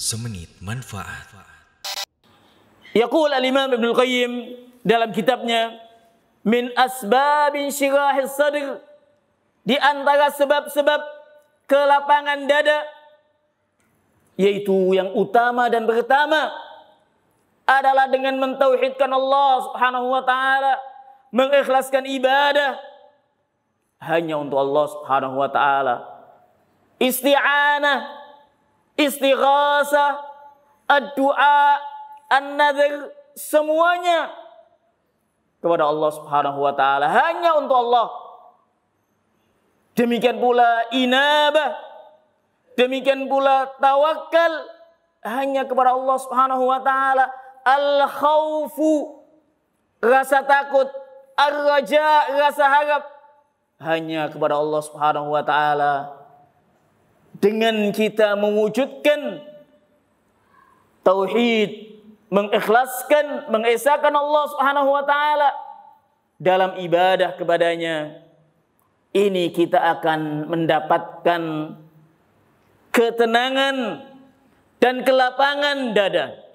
Semenit manfaat. Yaqul al-Imam Ibnu Qayyim dalam kitabnya min asbabin syirahis sadr di antara sebab-sebab kelapangan dada yaitu yang utama dan pertama adalah dengan mentauhidkan Allah Subhanahu wa taala, mengikhlaskan ibadah hanya untuk Allah Subhanahu wa taala. Isti'anah istighasah, doa, another an-nadhir, semuanya kepada Allah Subhanahu wa taala hanya untuk Allah. Demikian pula inabah, demikian pula tawakal hanya kepada Allah Subhanahu wa taala. Al khaufu rasa takut, ar-raja rasa harap hanya kepada Allah Subhanahu wa taala dengan kita mewujudkan tauhid, mengikhlaskan, mengesahkan Allah Subhanahu wa taala dalam ibadah kepadanya, ini kita akan mendapatkan ketenangan dan kelapangan dada